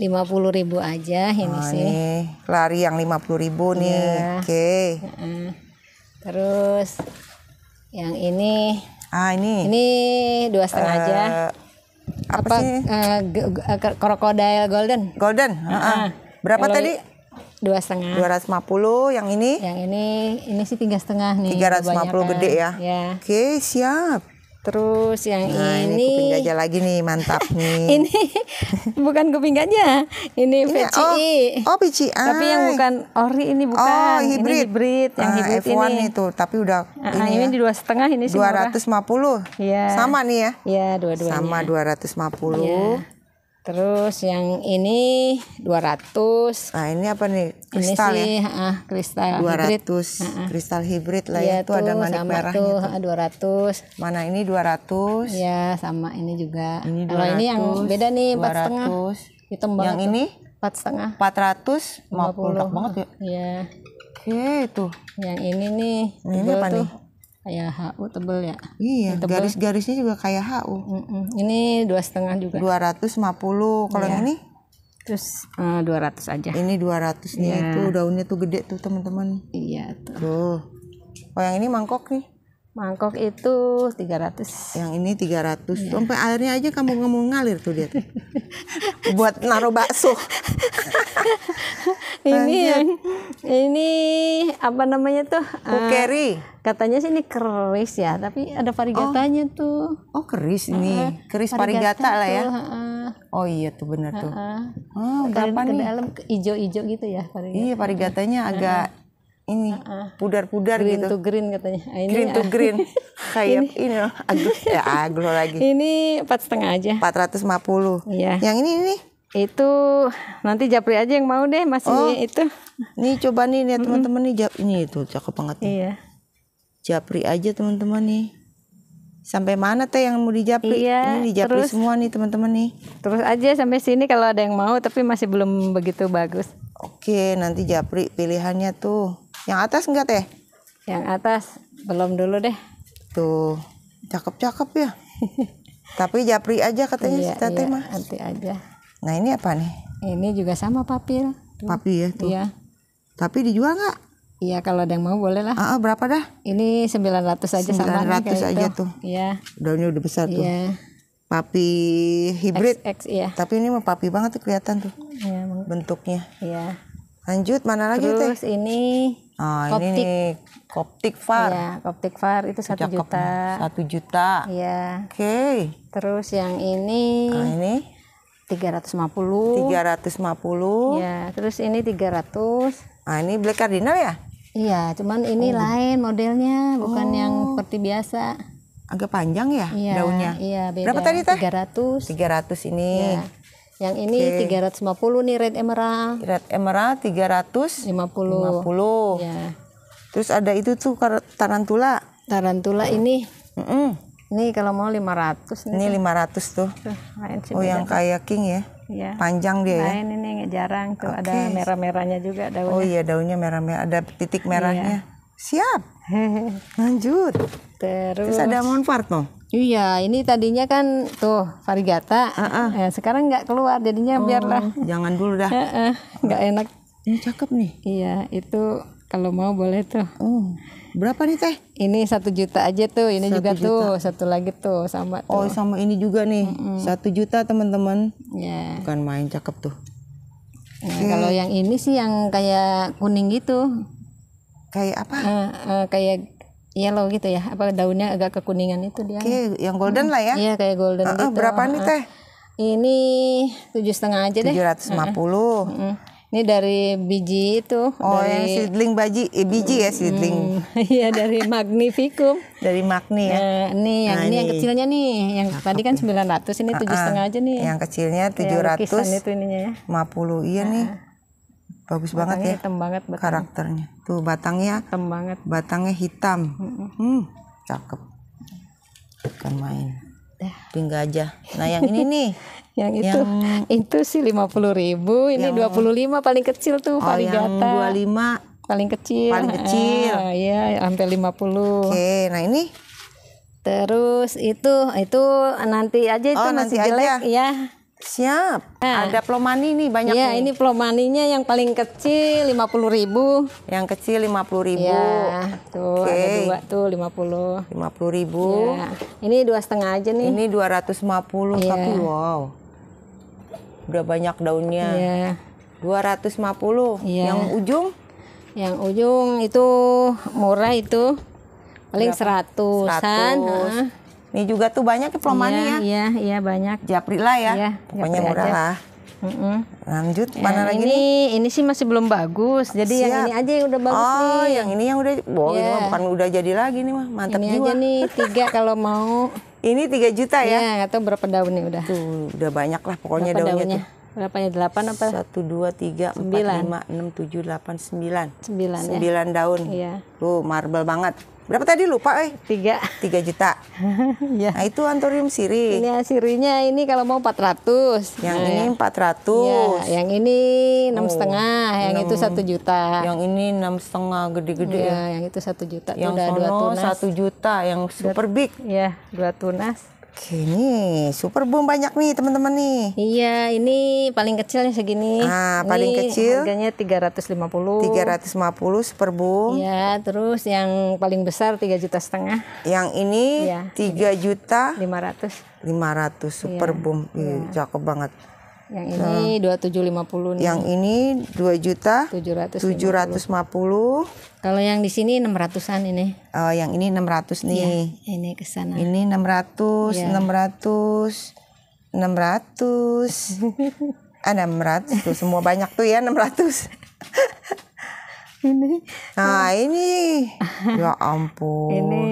lima puluh ribu aja ini oh, sih nih, lari yang lima puluh ribu nih yeah. oke okay. uh-uh. terus yang ini ah ini ini dua setengah uh, aja eh, apa, apa sih uh, krokodil golden golden uh ah, -huh. uh ah. -huh. berapa Kalo tadi dua setengah dua ratus lima puluh yang ini yang ini ini sih tiga setengah nih tiga ratus lima puluh gede ya, Yeah. oke okay, siap Terus yang nah, ini, ini kuping gajah lagi nih mantap nih. ini bukan kuping gajah, ini, ini PCI. Oh, oh PCI. Tapi yang bukan ori ini oh, bukan. Oh hybrid. Ini hybrid yang ah, hybrid uh, F1 ini. itu, tapi udah ah, ini, ini di ya. dua setengah ini sih. Dua ratus lima puluh. Iya. Sama nih ya. Iya dua-duanya. Sama dua ratus lima puluh. Iya. Terus yang ini 200. Nah, ini apa nih? Kristal ini ya? sih, ya. Uh, kristal 200. Uh, uh. kristal hibrid lah ya. Iya itu ada manik sama merahnya tuh, tuh. 200. Mana ini 200? Iya, sama ini juga. Ini 200. Kalau ini yang beda nih 4,5. Hitam banget. Yang tuh. ini 4 setengah. 400 50 banget ya. Iya. Oke, okay, itu. Yang ini nih. Ini apa tuh. nih? kayak HU tebel ya iya garis-garisnya juga kayak HU mm -mm. ini dua setengah juga 250 kalau yeah. yang iya. ini terus uh, eh, 200 aja ini 200 nih yeah. itu daunnya tuh gede tuh teman-teman iya tuh. tuh oh yang ini mangkok nih mangkok itu 300 yang ini 300 Ya. sampai airnya aja kamu ngomong ngalir tuh dia buat naruh bakso ini yang ini apa namanya tuh kukeri uh, katanya sih ini keris ya tapi ada varigatanya oh. tuh oh keris ini keris varigata, lah ya tuh, uh, oh iya tuh benar uh, tuh uh, oh, ke dalam ijo-ijo gitu ya varigata. iya varigatanya agak ini pudar-pudar gitu. Green to green katanya. Ah, ini green to ah. green. Kayak ini, loh, Aduh ya aglo lagi. Ini empat setengah aja. Empat ratus lima puluh. Iya. Yang ini ini. Itu nanti Japri aja yang mau deh masih oh, itu. Nih coba nih lihat teman-teman nih japri. ini itu cakep banget nih. Iya. Japri aja teman-teman nih. Sampai mana teh yang mau dijapri? Iya, ini dijapri terus, semua nih teman-teman nih. Terus aja sampai sini kalau ada yang mau tapi masih belum begitu bagus. Oke, nanti Japri pilihannya tuh yang atas enggak teh? Yang atas belum dulu deh. Tuh, cakep-cakep ya. Tapi japri aja katanya iya, si iya, iya mah. Nanti aja. Nah, ini apa nih? Ini juga sama papir. Tuh. Papi ya tuh. Iya. Tapi dijual nggak? Iya kalau ada yang mau boleh lah. ah, ah berapa dah? Ini 900 aja 900 sama 900 aja itu. tuh. Iya. Daunnya udah besar tuh. Iya. Papi hibrid. X, iya. Tapi ini mah papi banget tuh kelihatan tuh. Iya, bentuknya. Iya. Lanjut mana lagi Terus teh? ini oh, ah, koptik. ini koptik far. ya, koptik far itu satu juta. Satu juta. Iya. Oke. Okay. Terus yang ini. Nah, ini 350. 350. Ya, terus ini 300. nah ini Black Cardinal ya? Iya, cuman ini oh. lain modelnya, bukan oh. yang seperti biasa. Agak panjang ya, ya daunnya? Iya, Berapa tadi teh? 300. 300 ini. Ya. Yang ini okay. 350 nih red emerald. Red emerald 350. 50. Ya. Terus ada itu tuh tarantula. Tarantula ini. Mm -mm. Ini kalau mau 500 nih. Ini 500 tuh. tuh lain oh, yang kayak king ya. ya. Panjang dia lain ya. Lain ini jarang tuh okay. ada merah-merahnya juga daunnya. Oh iya, daunnya merah-merah, ada titik merahnya. Iya. Siap. Lanjut. Terus, Terus ada Mount mau. Iya, ini tadinya kan tuh varigata. Uh -uh. Ya, sekarang nggak keluar jadinya oh, biarlah. Jangan dulu dah. Nggak uh -uh, enak. Ini cakep nih. Iya, itu kalau mau boleh tuh. Oh, berapa nih teh? Ini satu juta aja tuh. Ini satu juga juta. tuh satu lagi tuh sama. Tuh. Oh sama ini juga nih satu mm juta teman-teman. Ya. Yeah. Bukan main cakep tuh. Nah, okay. Kalau yang ini sih yang kayak kuning gitu. Kayak apa? Uh, uh, kayak yellow gitu ya apa daunnya agak kekuningan itu dia okay, yang golden hmm. lah ya iya kayak golden uh, uh, gitu berapa nih teh ini tujuh setengah aja deh tujuh ratus lima puluh ini dari biji itu. Oh, dari, yang seedling baji, eh, biji ya hmm. seedling. Hmm, iya dari magnificum. dari magni ya. Nah, ini yang nah, ini, ini yang kecilnya nih, yang tadi kan sembilan ratus. ini tujuh setengah aja nih. Yang kecilnya tujuh ratus itu ininya ya. 50 iya uh, nih bagus batangnya banget ya hitam banget batangnya. karakternya tuh batangnya hitam banget batangnya hitam hmm, cakep bukan main pingga aja nah yang ini nih yang itu yang, itu sih lima puluh ribu ini dua puluh lima paling kecil tuh oh, paling yang dua lima paling kecil paling kecil ah, ya sampai lima puluh oke nah ini terus itu itu nanti aja itu oh, masih jelek aja. ya Siap. Nah, ada plomani nih banyak. Iya, nih. ini plomaninya yang paling kecil 50.000. Yang kecil 50.000. Iya, tuh okay. ada dua tuh 50. 50.000. Iya. Ini dua setengah aja nih. Ini 250 ya. tapi wow. Udah banyak daunnya. Iya. 250. Ya. Yang ujung? Yang ujung itu murah itu paling 100-an. 100. Ini juga tuh banyak diplomanya. Iya, ya. iya, iya banyak. lah ya. Iya, Pokoknya murah lah. Mm hmm Lanjut ya, mana lagi ini, nih? Ini sih masih belum bagus. Jadi Siap. yang ini aja yang udah bagus oh, nih. Oh, yang ini yang udah Wow, yeah. mah bukan udah jadi lagi nih mah. Mantap ini jiwa. aja nih tiga kalau mau. Ini tiga juta ya? Iya. atau berapa daun nih udah? Tuh, udah banyak lah pokoknya berapa daunnya. daunnya? Tuh. Berapa ya? delapan apa? Satu dua tiga empat lima enam tujuh delapan sembilan. Sembilan ya. Sembilan daun. Iya. Tuh, marble banget. Berapa tadi lupa eh? Tiga. Tiga juta. ya. Nah itu antorium siri. Ini sirinya ini kalau mau 400. Yang iya. ini 400. Ya, yang ini enam oh, setengah, yang 6, itu satu juta. Yang ini enam setengah gede-gede ya, Yang itu satu juta. Yang udah dua tunas. satu juta, yang super big. Ya, dua tunas. Oke, nih, super boom banyak nih teman-teman nih. Iya, ini paling kecil yang segini. Ah, paling ini kecil. Harganya lima puluh super boom. Iya, terus yang paling besar tiga juta setengah. Yang ini iya, 3 juta lima ratus. super iya, boom. Iya. Cakep banget. Yang ini dua tujuh lima puluh nih. Yang ini dua juta tujuh ratus lima puluh. Kalau yang di sini enam ratusan ini. Oh, yang ini enam ratus nih. Ya, ini ke sana. Ini enam ratus, iya. enam ratus, enam ratus. Ada ah, enam ratus tuh semua banyak tuh ya enam ratus. ini. Nah ini, ya ampun. Ini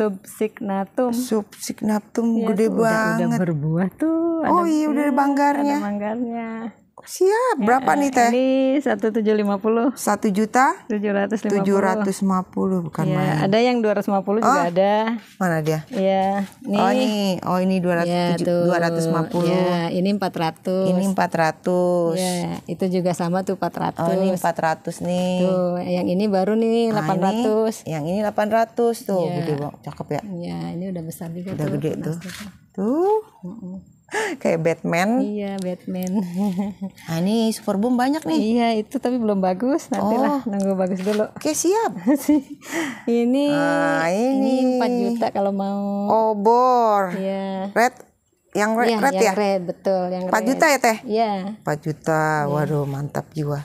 subsignatum subsignatum ya, gede banget udah berbuah tuh ada, oh iya udah ada banggarnya ada manggarnya Siap, berapa nih Teh? Ini satu tujuh lima puluh satu juta? tujuh ratus lima puluh bukan ya, main. ada yang dua ratus lima puluh juga oh, ada. Mana dia? Iya, Oh, ini. Oh, ini dua ratus iya, lima puluh iya, ini ini ratus Ini ratus Ya, itu juga sama tuh empat ratus Oh, ini empat ratus nih. Tuh, yang ini baru nih nah, delapan Nah, ratus yang ini delapan ratus tuh, ya. gede banget, cakep ya. Iya, ini udah besar juga udah tuh. gede tuh. tuh gitu. kayak Batman. Iya, Batman. Nah, ini Superboom banyak nih. Iya, itu tapi belum bagus. Nantilah oh. nunggu bagus dulu. Oke, siap. ini ah, ini. ini 4 juta kalau mau. Obor. Oh, iya. Red yang red, ya, red yang ya? red betul yang 4 red. juta ya teh? Iya. 4 juta. Iya. Waduh, mantap jiwa.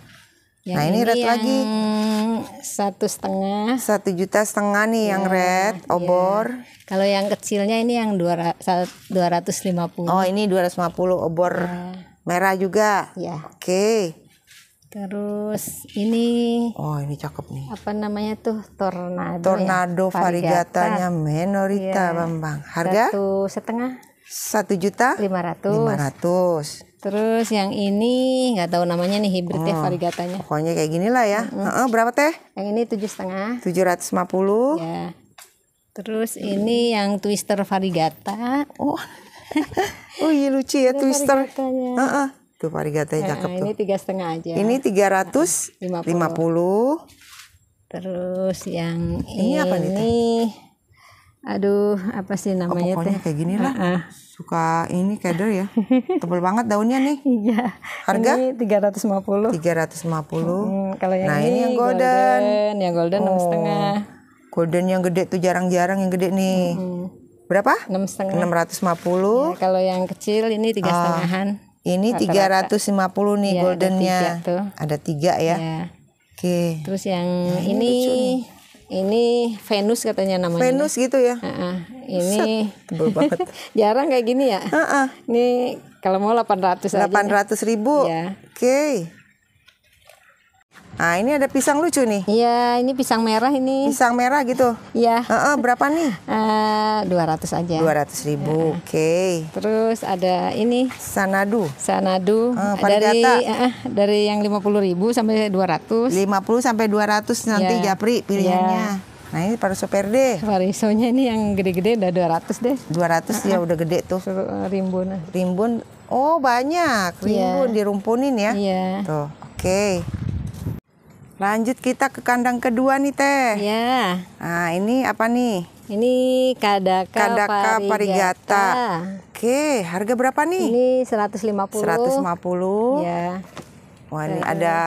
Nah, yang nah ini, ini red lagi satu setengah satu juta setengah nih yeah, yang iya, red iya. obor yeah. kalau yang kecilnya ini yang dua ratus lima puluh oh ini dua ratus lima puluh obor yeah. merah juga ya oke okay. terus ini oh ini cakep nih apa namanya tuh tornado ya? tornado ya? varigatanya menorita yeah. bambang harga satu setengah satu juta lima ratus lima ratus terus yang ini nggak tahu namanya nih hibrid oh, ya hmm, pokoknya kayak gini lah ya mm -hmm. uh -uh, berapa teh yang ini tujuh setengah tujuh ratus lima puluh ya terus hmm. ini yang twister varigata oh oh iya lucu ya twister uh -uh. tuh varigatanya nah, cakep ini tuh ini tiga setengah aja ini tiga ratus lima puluh terus yang ini, ini apa nih aduh apa sih oh, namanya oh, pokoknya teh kayak gini lah uh-uh. suka ini keder ya tebel banget daunnya nih iya harga ini 350 350 hmm, kalau yang nah ini, ini yang golden. golden yang golden enam oh. setengah golden yang gede tuh jarang-jarang yang gede nih hmm. berapa enam setengah enam ratus lima puluh iya, kalau yang kecil ini tiga uh, ini tiga ratus lima puluh nih ya, goldennya ada tiga, tuh. ada tiga ya, ya. oke okay. terus yang, yang nah, ini, ini ini Venus katanya namanya. Venus gitu ya. Uh -uh. Ini Set, tebel banget. jarang kayak gini ya. Uh -uh. Ini kalau mau 800 ratus. Delapan 800 ribu. Ya. Oke. Okay. Nah ini ada pisang lucu nih. Iya ini pisang merah ini. Pisang merah gitu. Iya. Uh -uh, berapa nih? Eh, dua uh, ratus aja. Dua ratus ribu. Oke. Okay. Terus ada ini. Sanadu. Sanadu. Uh, dari uh, dari yang lima puluh ribu sampai dua ratus. Lima puluh sampai dua ratus nanti yeah. Japri pilihannya. Yeah. Nah ini pariso perde. Parisonya ini yang gede-gede udah 200 deh. 200 ratus -uh. ya udah gede tuh. Rimbun. Rimbun. Oh banyak. Iya. Rimbun yeah. dirumpunin ya. Iya. Tuh. Oke. Okay. Lanjut kita ke kandang kedua nih Teh. Ya. Nah ini apa nih? Ini kadaka, kadaka parigata. parigata. Oke, harga berapa nih? Ini 150. 150. Ya. Wah, ini uh, ada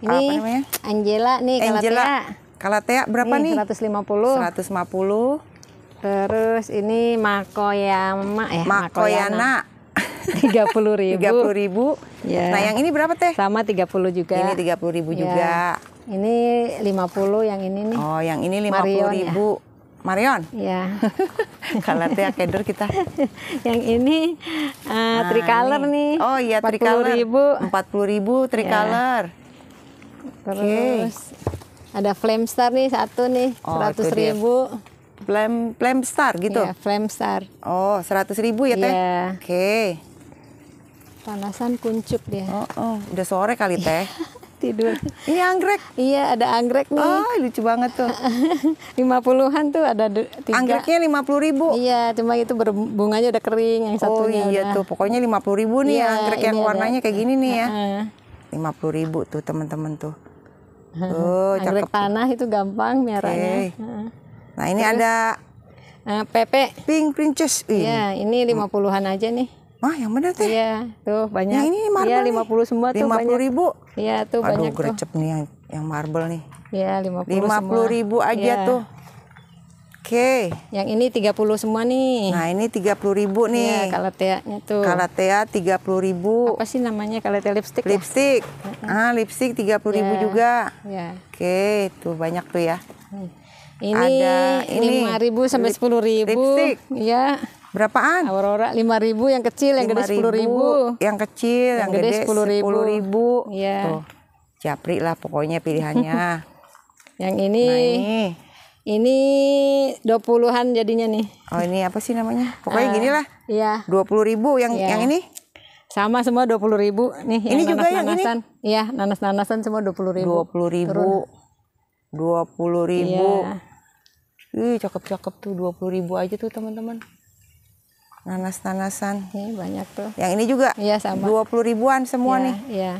ini apa namanya? Angela nih Angela. Kalatea. Kalatea berapa ini nih? 150. 150. Terus ini Makoyama ya. Makoyana. Makoyana. 30 ribu. 30 ribu. Yeah. Nah, yang ini berapa teh? Sama 30 juga. Ini 30 ribu yeah. juga. Ini 50 yang ini nih. Oh, yang ini 50 Marion, ya. ribu. Ya. Marion? Iya. Kalau teh keder kita. yang ini uh, nah, tricolor ini. nih. Oh iya, tricolor. 40 Ribu. 40 ribu iya. tricolor. Ya. Terus okay. ada flame star nih satu nih, oh, 100 ribu. Dia. Flame, flame star gitu? Iya, flame star. Oh, 100 ribu ya teh? Iya. Oke. Okay. Panasan kuncup dia. Oh, oh. udah sore kali teh. Tidur. Ini anggrek. Iya, ada anggrek nih. Oh, lucu banget tuh. 50-an tuh ada tiga. Anggreknya puluh ribu. Iya, cuma itu bunganya udah kering yang satunya. Oh iya udah. tuh, pokoknya puluh ribu nih iya, ya, anggrek yang warnanya ada. kayak gini nih ya. Lima puluh ribu tuh teman-teman tuh. Oh, anggrek cakep. tanah itu gampang merahnya. Okay. Nah, ini Terus, ada uh, eh, PP. Pink Princess. Iya, ini lima puluhan aja nih. Wah, yang benar teh. Iya, tuh banyak. Yang ini iya, marble. Iya, 50 semua tuh 50 banyak. ribu. Iya, tuh Aduh, banyak gercep tuh. nih yang, yang marble nih. Iya, 50 lima 50 semua. ribu aja ya. tuh. Oke. Okay. Yang ini 30 semua nih. Nah, ini 30 ribu nih. Iya, kalateanya tuh. Kalatea 30 ribu. Apa sih namanya kalatea lipstick? Ya? Lipstick. Ya? Ah, lipstick 30 ya. ribu iya. juga. Iya. Oke, okay, tuh banyak tuh ya. Hmm. Ini ada ini 5 ribu sampai 10 ribu. Lipstick. Iya. Berapaan? Aurora 5000 yang kecil, yang gede 10000. Yang kecil, yang, yang gede 10000. 10000. Iya. Tuh. Japri lah pokoknya pilihannya. yang ini nah, ini ini 20-an jadinya nih. Oh, ini apa sih namanya? Pokoknya uh, ah, gini lah. Iya. 20.000 yang iya. yang ini sama semua 20.000 nih ini yang juga nanas -nanasan. yang ini Iya, nanas nanasan semua 20.000. 20.000. 20.000. Ih, cakep cakep tuh 20.000 aja tuh teman-teman nanas-nanasan. Ini banyak tuh. Yang ini juga? Iya sama. Dua puluh ribuan semua ya, nih? Iya.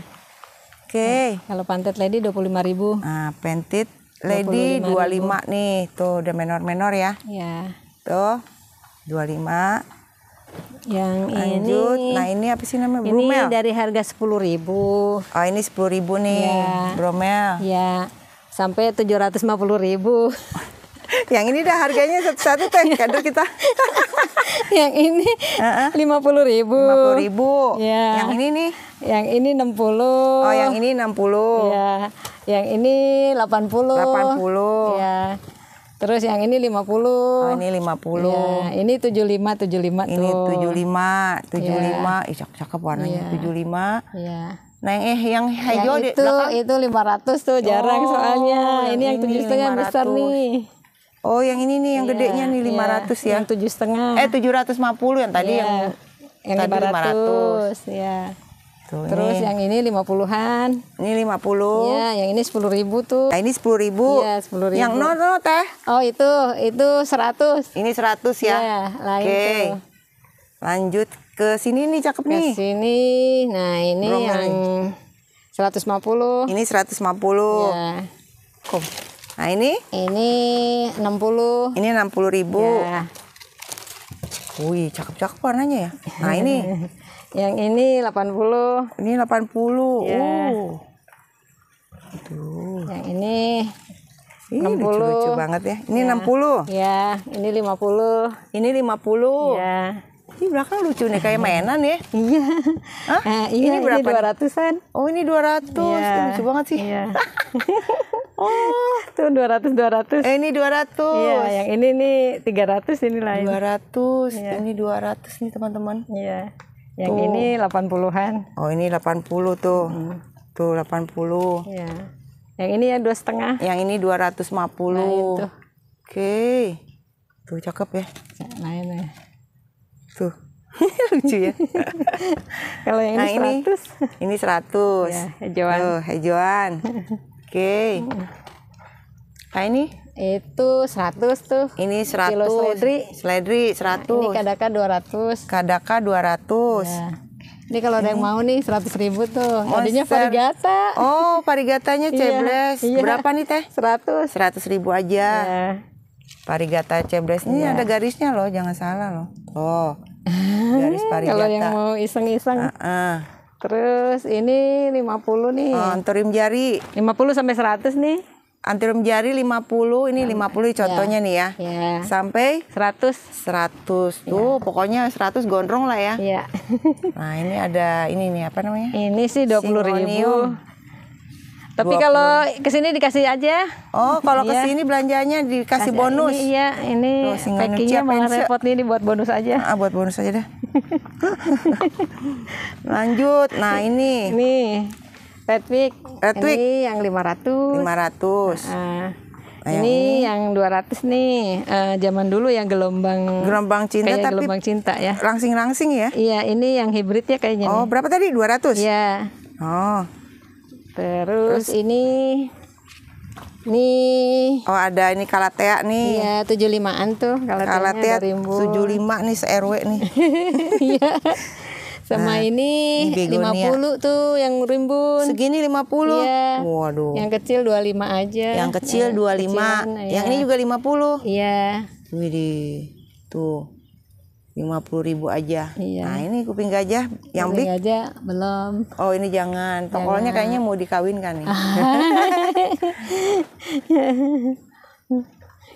Oke. Okay. Nah, kalau pantet lady lima ribu. Nah pantet lady dua puluh ribu. nih. Tuh udah menor-menor ya. Iya. Tuh lima. yang Lanjut. ini. Nah ini apa sih namanya? Ini Bromel. dari harga sepuluh ribu. Oh ini sepuluh ribu nih, ya. Bromel. Ya, sampai tujuh ratus lima puluh ribu. yang ini dah harganya satu-satu teh kader kita. yang ini lima puluh ribu. Lima puluh ribu. Ya. Yang ini nih. Yang ini enam puluh. Oh, yang ini enam puluh. Ya. Yang ini delapan puluh. Delapan puluh. Ya. Terus yang ini 50. Oh, ini 50. Ya, ini tujuh lima tujuh lima Ini lima tujuh lima, ya. Ih, cak cakep warnanya ya. lima, Iya. Nah, eh yang hijau yang itu lima ratus tuh, jarang oh, soalnya. Ini yang tujuh setengah besar nih. Oh, yang ini nih yang yeah, gedenya nih 500 iya. yeah, ya. Yang tujuh setengah. Eh 750 yang tadi yeah. yang yang tadi 500. 500. Ya. Tuh, Terus ini. yang ini 50-an. Ini 50. Iya, yang ini 10 ribu tuh. Nah, ini 10 ribu. Iya, 10 ribu. Yang no, no teh. Oh, itu itu 100. Ini 100 ya. Iya, lain Oke. Okay. Tuh. Lanjut ke sini nih cakep ke nih. Ke sini. Nah, ini Belum yang lanjut. 150. Ini 150. Iya. Kok Nah, ini? Ini 60. Ini 60 ribu. Ya. Wih, cakep-cakep warnanya ya. Nah, ini. Yang ini 80. Ini 80. Ya. Uh. Aduh. Yang ini Ih, 60. Lucu, lucu banget ya. Ini ya. 60. Ya, ini 50. Ini 50. Ya. Ini belakang lucu nih kayak mainan ya. Iya. Hah? Eh, iya, ini berapa? Ini 200-an. Oh, ini 200. Iya. Ini lucu banget sih. Iya. oh, tuh 200 200. Eh, ini 200. Iya, yang ini nih 300 ini lain. 200. Iya. Ini 200 nih, teman-teman. Iya. Yang tuh. ini 80-an. Oh, ini 80 tuh. Hmm. Tuh 80. Iya. Yang ini ya dua setengah. Yang ini 250. Nah, itu. Oke. Tuh cakep ya. Nah, ini. Ya. Tuh. Lucu ya. Kalau yang nah, ini 100. Ini ini 100. Ya, hijauan. Tuh, hijauan. Oke. Okay. Nah, ini itu 100 tuh. Ini 100. Kilo seledri. Seledri 100. Nah, ini kadaka 200. Kadaka 200. Ya. Ini kalau ada yang mau nih 100 ribu tuh. Monster. Tadinya parigata. Oh, parigatanya iya. cebles. Iya, iya. Berapa nih teh? 100. 100 ribu aja. Iya. Parigata cebles ini iya. ada garisnya loh, jangan salah loh. Oh garis pariwisata. Hmm, kalau yang mau iseng-iseng. Uh -uh. Terus ini 50 nih. Oh, anturim jari. 50 sampai 100 nih. Anturim jari 50, ini nah, 50 ya. contohnya yeah. nih ya. Yeah. Sampai 100. 100. Ya. Tuh, yeah. pokoknya 100 gondrong lah ya. Iya. nah, ini ada ini nih apa namanya? Ini sih 20 Simonium. ribu. Tapi kalau kesini dikasih aja. Oh, kalau iya. ke belanjanya dikasih Kasih, bonus. Ini, iya, ini packingnya malah repot nih buat bonus aja. Ah, buat bonus aja deh. Lanjut. Nah, ini. Ini. Redwick. Redwick. Ah, nah, ini yang 500. 500. Nah, Ayang. Ini yang 200 nih, uh, zaman dulu yang gelombang gelombang cinta kayak tapi gelombang cinta ya. Langsing-langsing ya? Iya, ini yang hibridnya kayaknya. Oh, nih. berapa tadi? 200? Iya. Oh. Terus, ini nih. Oh, ada ini kalatea nih. Iya, 75-an tuh kalatea. Kalatea 75 nih se-RW nih. Iya. Sama nah, ini, ini 50 tuh yang rimbun. Segini 50. Iya. Waduh. Yang kecil 25 aja. Yang kecil ya, 25. Kecilan, yang ya. ini juga 50. Iya. Widih. Tuh lima puluh ribu aja. Iya. Nah ini kuping gajah yang kuping big. gajah belum. Oh ini jangan. Tokolnya kayaknya mau dikawinkan nih.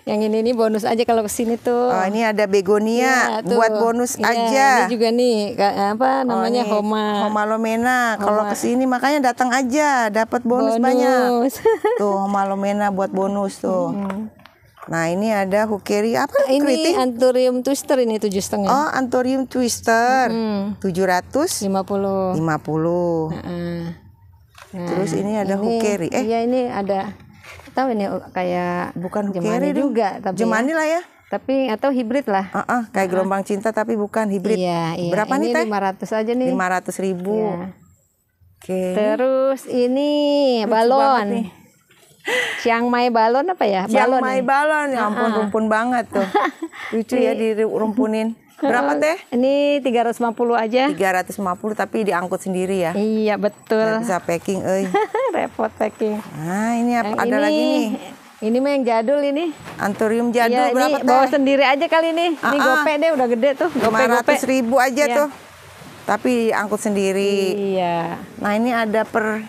yang ini ini bonus aja kalau kesini tuh. Oh ini ada begonia ya, buat bonus ya, aja. Ini juga nih apa oh, namanya oh, homa. Homa lomena. Kalau kesini makanya datang aja dapat bonus, bonus banyak. tuh homa lomena buat bonus tuh. Hmm. Nah ini ada hukeri apa nah, ini keriting? anturium twister ini tujuh setengah. Oh anturium twister tujuh ratus lima puluh. Lima puluh. Nah, Terus ini ada hukeri. Eh ya ini ada tahu ini oh, kayak bukan hukeri juga tapi jemani lah ya. Tapi atau hibrid lah. Uh -uh, kayak uh -uh. gelombang cinta tapi bukan hibrid. Iya, iya. Berapa ini nih teh? Lima ratus aja nih. Lima ratus ribu. Iya. Oke. Okay. Terus ini Lucu balon. Siang Mai balon apa ya? Siang Chiang balon Mai ini. balon, ya ampun uh ah, -huh. Ah. rumpun banget tuh. Lucu ya iya. dirumpunin. Berapa teh? Ini 350 aja. 350 tapi diangkut sendiri ya. Iya, betul. bisa packing euy. Repot packing. Nah, ini apa? Nah, ada ini, lagi nih. Ini mah yang jadul ini. Anturium jadul iya, berapa ini teh? bawa sendiri aja kali ini. Ini uh ah, Ini gope deh udah gede tuh. Gope gope. ribu aja iya. tuh. Tapi angkut sendiri. Iya. Nah, ini ada per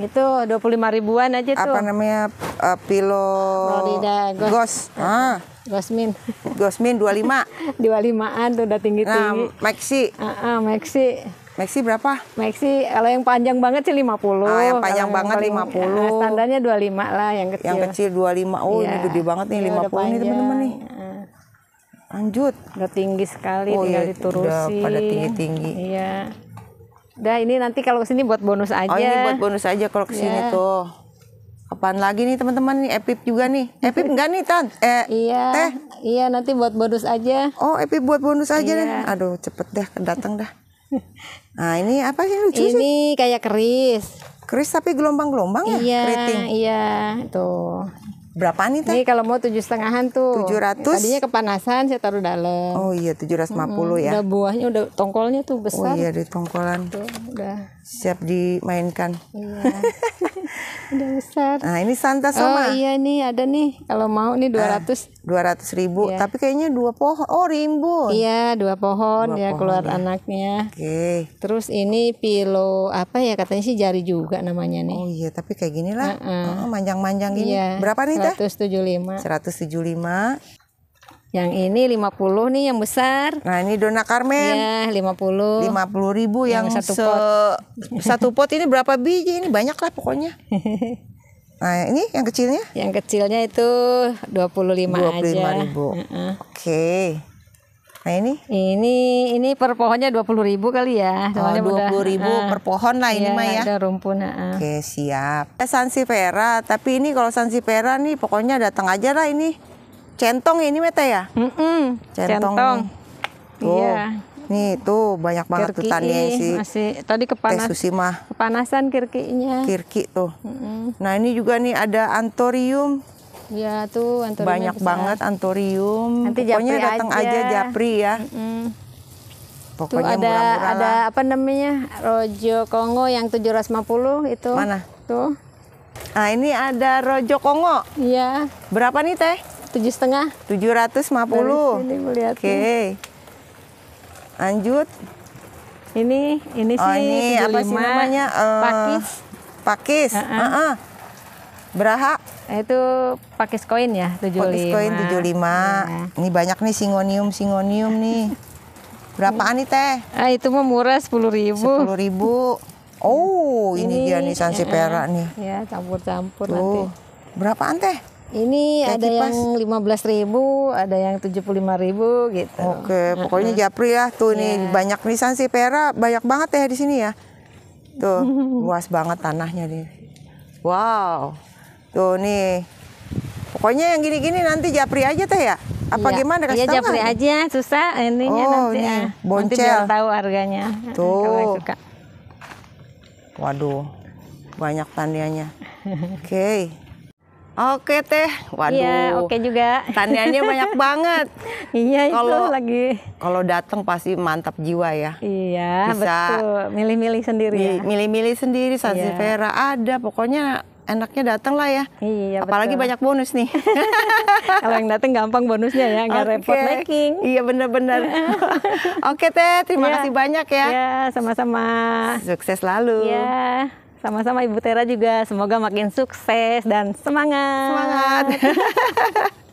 itu dua puluh lima ribuan aja tuh. Apa namanya? Uh, pilo Florida Gos. Ah. Gosmin. Gosmin 25. 25-an tuh udah tinggi-tinggi. Nah, Maxi. uh -uh, Maxi. Maxi berapa? Maxi kalau yang panjang banget sih 50. Ah, yang panjang yang banget lima puluh 50. Ah, ya, standarnya 25 lah yang kecil. Yang kecil 25. Oh, ya. ini iya. gede banget nih iya, lima puluh nih teman-teman nih. Lanjut. Udah tinggi sekali oh, tinggal iya, diturusin. Udah pada tinggi-tinggi. Iya. -tinggi. Udah ini nanti kalau kesini buat bonus oh, aja. Oh ini buat bonus aja kalau kesini yeah. tuh. kapan lagi nih teman-teman nih Epip juga nih. Epip enggak nih Tan? Eh, iya. Teh. Iya, nanti buat bonus aja. Oh, Epip buat bonus aja iya. deh. Aduh, cepet deh datang dah. Nah, ini apa sih lucu ini sih? Ini kayak keris. Keris tapi gelombang-gelombang ya? Iya, keriting. iya. Tuh, berapa nih teh? Ini kalau mau tujuh setengahan tuh. Tujuh ratus. Tadinya kepanasan saya taruh dalam. Oh iya tujuh ratus lima puluh ya. Udah buahnya udah tongkolnya tuh oh besar. Oh iya di tongkolan. Tuh, udah. Siap dimainkan. Iya. udah besar. Nah ini Santa sama. Oh iya nih ada nih kalau mau nih ah, dua ratus. Dua ratus ribu. Iya. Tapi kayaknya dua pohon. Oh rimbun. Iya dua pohon dua ya pohon keluar ya. anaknya. Oke. Okay. Terus ini pilo apa ya katanya sih jari juga namanya nih. Oh iya tapi kayak gini lah. Uh -uh. Oh, manjang-manjang gini. Iya. Berapa nih? udah 175 175 yang ini 50 nih yang besar. Nah, ini Dona Carmen. Iya, 50. 50 ribu yang, yang satu se pot. satu pot ini berapa biji? Ini banyak lah pokoknya. Nah, ini yang kecilnya? Yang kecilnya itu 25 25 aja. ribu. Uh -uh. Oke. Okay. Nah ini? Ini ini per pohonnya dua puluh ribu kali ya. Oh, dua puluh ribu uh, per pohon lah ini iya, mah ya. Ada rumpun. Uh. Oke siap. Eh, sansifera, tapi ini kalau sansifera nih pokoknya datang aja lah ini. Centong ini Mete ya? Mm -mm. Centong. Centong. Tuh. Iya. Nih tuh banyak banget kirki, tuh si masih tadi kepanas, Teh Susi mah. Kepanasan kirkinya. Kirki tuh. Mm -mm. Nah ini juga nih ada antorium Ya tuh banyak besar. banget anturium. Nanti Pokoknya datang aja. aja japri ya. Mm-hmm. Pokoknya tuh ada murah-murah ada apa namanya? Rojo Kongo yang 750 itu. Mana? Tuh. Nah, ini ada Rojo Kongo. Iya. Berapa nih, Teh? Tujuh setengah. Tujuh ratus lima puluh. Oke. Lanjut. Ini ini oh, sih ini apa sih namanya? Uh, pakis. Pakis. Uh -uh. Uh -uh. Beraha Eh, itu pakis koin ya, 75. Pakis koin 75. Hmm. Nah. Ini banyak nih singonium-singonium nih. Berapaan nih Teh? Ah, itu mah murah 10.000. ribu. sepuluh ribu. Oh, ini, ini dia nih sansipera ah, uh, nih. Ya, campur-campur nanti. Berapaan Teh? Ini Teh ada kipas. yang 15 ribu, ada yang 75 ribu gitu. Oke, nah, pokoknya uh japri ya. Tuh yeah. nih iya. banyak nih pera banyak banget Teh di sini ya. Tuh, luas banget tanahnya nih. Wow. Tuh nih. Pokoknya yang gini-gini nanti japri aja teh ya. Apa iya. gimana kasih Iya japri aja, susah ininya oh, nanti. Nih, ah. boncel. Nanti biar tahu harganya. Tuh. Suka. Waduh. Banyak tandiannya Oke. Okay. Oke teh, waduh. Iya, oke juga. tandiannya banyak banget. iya, kalo, itu lagi. Kalau datang pasti mantap jiwa ya. Iya, Bisa betul. Milih-milih sendiri milih ya. Milih-milih sendiri, Sansi iya. Vera ada. Pokoknya enaknya datang lah ya. Iya, Apalagi betul. banyak bonus nih. Kalau yang datang gampang bonusnya ya, nggak okay. repot making. Iya benar-benar. Oke okay, Teh, terima yeah. kasih banyak ya. Iya, yeah, sama-sama. Sukses selalu. Iya. Yeah. Sama-sama Ibu Tera juga semoga makin sukses dan semangat. Semangat.